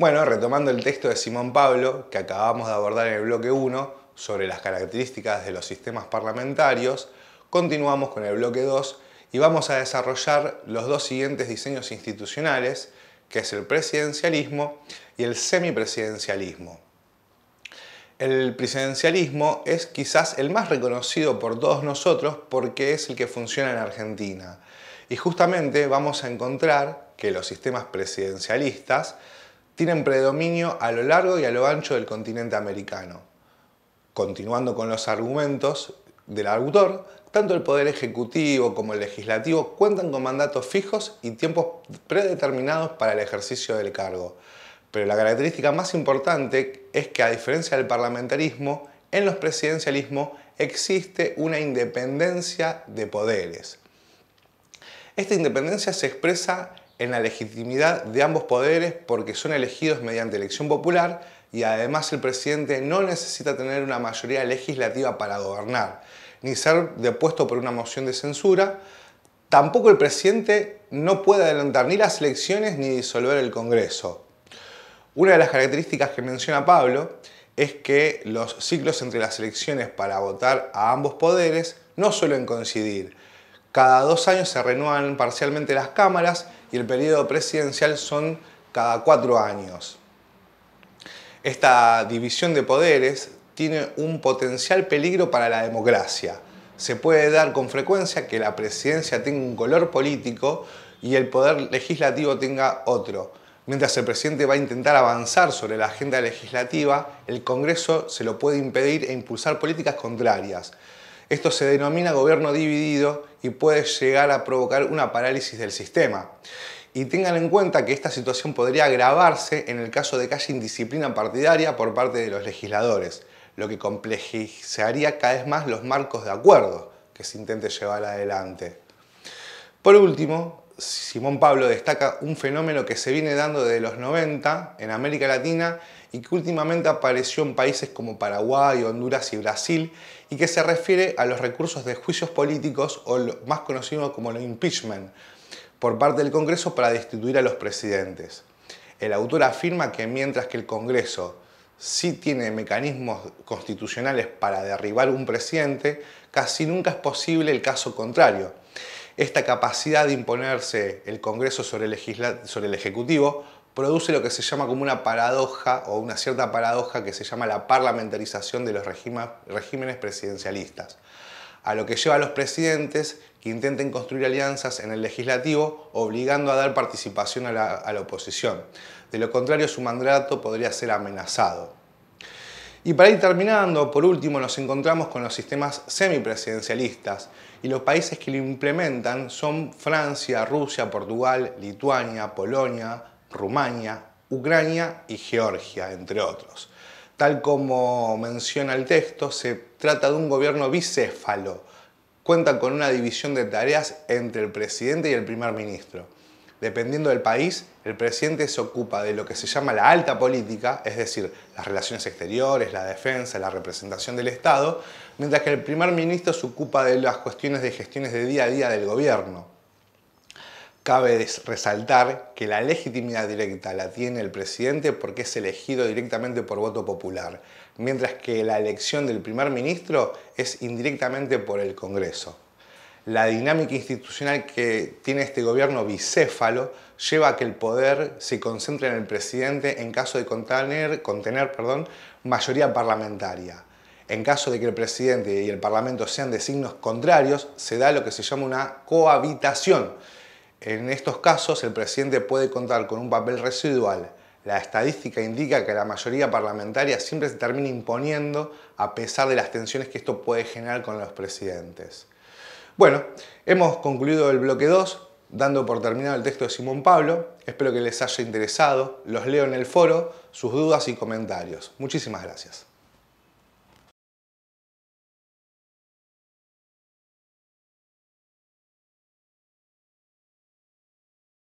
Bueno, retomando el texto de Simón Pablo, que acabamos de abordar en el bloque 1 sobre las características de los sistemas parlamentarios, continuamos con el bloque 2 y vamos a desarrollar los dos siguientes diseños institucionales, que es el presidencialismo y el semipresidencialismo. El presidencialismo es quizás el más reconocido por todos nosotros porque es el que funciona en Argentina. Y justamente vamos a encontrar que los sistemas presidencialistas tienen predominio a lo largo y a lo ancho del continente americano. Continuando con los argumentos del autor, tanto el Poder Ejecutivo como el Legislativo cuentan con mandatos fijos y tiempos predeterminados para el ejercicio del cargo. Pero la característica más importante es que a diferencia del parlamentarismo, en los presidencialismos existe una independencia de poderes. Esta independencia se expresa en la legitimidad de ambos poderes porque son elegidos mediante elección popular y además el presidente no necesita tener una mayoría legislativa para gobernar, ni ser depuesto por una moción de censura. Tampoco el presidente no puede adelantar ni las elecciones ni disolver el Congreso. Una de las características que menciona Pablo es que los ciclos entre las elecciones para votar a ambos poderes no suelen coincidir. Cada dos años se renuevan parcialmente las cámaras y el periodo presidencial son cada cuatro años. Esta división de poderes tiene un potencial peligro para la democracia. Se puede dar con frecuencia que la presidencia tenga un color político y el poder legislativo tenga otro. Mientras el presidente va a intentar avanzar sobre la agenda legislativa, el Congreso se lo puede impedir e impulsar políticas contrarias. Esto se denomina gobierno dividido y puede llegar a provocar una parálisis del sistema. Y tengan en cuenta que esta situación podría agravarse en el caso de que haya indisciplina partidaria por parte de los legisladores, lo que complejizaría cada vez más los marcos de acuerdo que se intente llevar adelante. Por último, Simón Pablo destaca un fenómeno que se viene dando desde los 90 en América Latina y que últimamente apareció en países como Paraguay, Honduras y Brasil y que se refiere a los recursos de juicios políticos o lo más conocido como el impeachment por parte del Congreso para destituir a los presidentes. El autor afirma que mientras que el Congreso sí tiene mecanismos constitucionales para derribar un presidente, casi nunca es posible el caso contrario. Esta capacidad de imponerse el Congreso sobre el Ejecutivo produce lo que se llama como una paradoja o una cierta paradoja que se llama la parlamentarización de los regímenes presidencialistas, a lo que lleva a los presidentes que intenten construir alianzas en el legislativo obligando a dar participación a la, oposición. De lo contrario, su mandato podría ser amenazado. Y para ir terminando, por último, nos encontramos con los sistemas semipresidencialistas y los países que lo implementan son Francia, Rusia, Portugal, Lituania, Polonia, Rumania, Ucrania y Georgia, entre otros. Tal como menciona el texto, se trata de un gobierno bicéfalo. Cuenta con una división de tareas entre el presidente y el primer ministro. Dependiendo del país, el presidente se ocupa de lo que se llama la alta política, es decir, las relaciones exteriores, la defensa, la representación del Estado, mientras que el primer ministro se ocupa de las cuestiones de gestiones de día a día del gobierno cabe resaltar que la legitimidad directa la tiene el presidente porque es elegido directamente por voto popular, mientras que la elección del primer ministro es indirectamente por el Congreso. La dinámica institucional que tiene este gobierno bicéfalo lleva a que el poder se concentre en el presidente en caso de contener, contener perdón, mayoría parlamentaria. En caso de que el presidente y el parlamento sean de signos contrarios, se da lo que se llama una cohabitación en estos casos, el presidente puede contar con un papel residual. La estadística indica que la mayoría parlamentaria siempre se termina imponiendo a pesar de las tensiones que esto puede generar con los presidentes. Bueno, hemos concluido el bloque 2, dando por terminado el texto de Simón Pablo. Espero que les haya interesado. Los leo en el foro, sus dudas y comentarios. Muchísimas gracias.